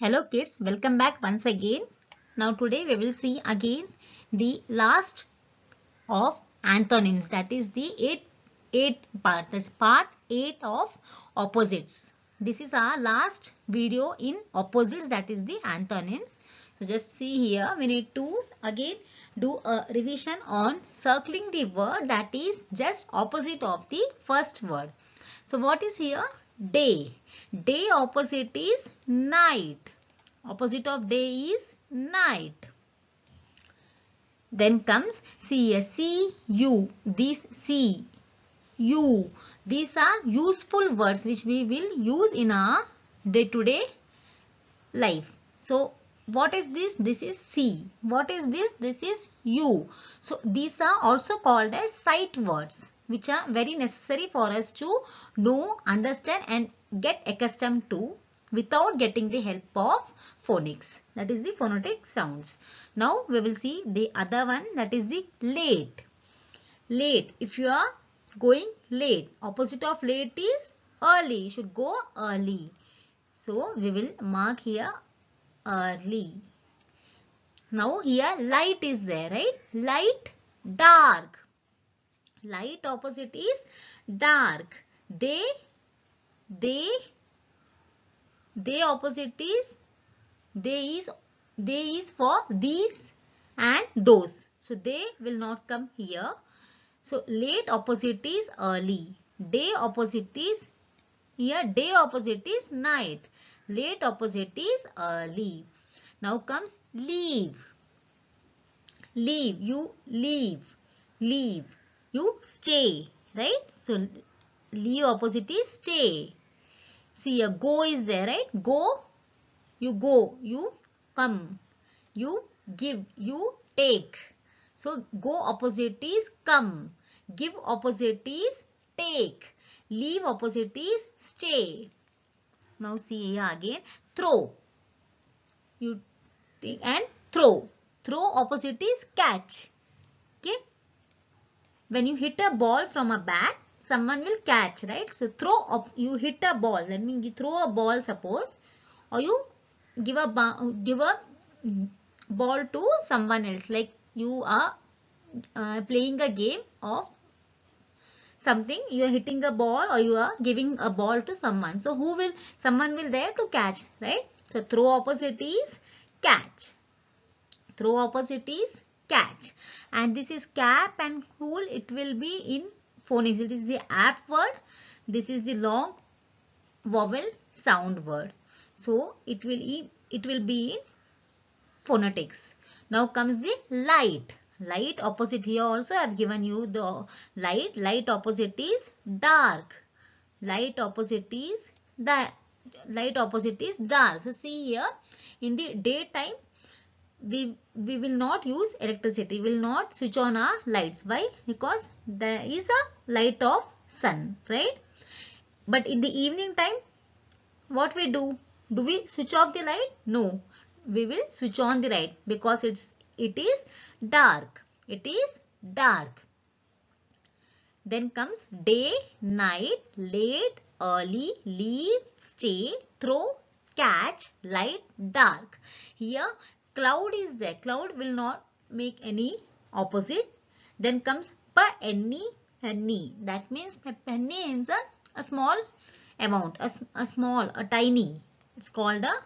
Hello kids, welcome back once again. Now today we will see again the last of antonyms that is the 8, eight part that's part 8 of opposites. This is our last video in opposites that is the antonyms. So just see here we need to again do a revision on circling the word that is just opposite of the first word. So what is here? Day. Day opposite is night. Opposite of day is night. Then comes C, C, U. These C, U. These are useful words which we will use in our day-to-day -day life. So what is this? This is C. What is this? This is U. So these are also called as sight words which are very necessary for us to know, understand and get accustomed to without getting the help of phonics. That is the phonetic sounds. Now we will see the other one that is the late. Late. If you are going late, opposite of late is early. You should go early. So we will mark here early. Now here light is there, right? Light, dark light opposite is dark they they they opposite is they is they is for these and those so they will not come here so late opposite is early day opposite is here day opposite is night late opposite is early now comes leave leave you leave leave you stay, right? So, leave opposite is stay. See, a go is there, right? Go, you go, you come, you give, you take. So, go opposite is come, give opposite is take, leave opposite is stay. Now, see here again, throw. You take and throw. Throw opposite is catch. Okay, when you hit a ball from a bat, someone will catch, right? So throw, up, you hit a ball. That means you throw a ball, suppose, or you give a give a ball to someone else. Like you are uh, playing a game of something you are hitting a ball or you are giving a ball to someone so who will someone will there to catch right so throw opposite is catch throw opposite is catch and this is cap and cool it will be in phonics it is the app word this is the long vowel sound word so it will be, it will be in phonetics now comes the light light opposite here also i have given you the light light opposite is dark light opposite is the light opposite is dark so see here in the daytime we we will not use electricity we will not switch on our lights why because there is a light of sun right but in the evening time what we do do we switch off the light no we will switch on the light because it's it is dark it is dark then comes day night late early leave stay throw catch light dark here cloud is there. Cloud will not make any opposite. Then comes penny, penny. That means penny means a, a small amount, a, a small, a tiny. It's called a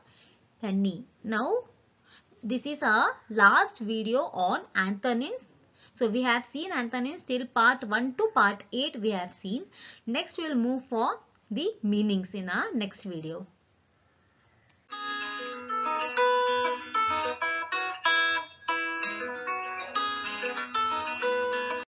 penny. Now, this is our last video on antonyms. So, we have seen antonyms till part 1 to part 8 we have seen. Next, we will move for the meanings in our next video.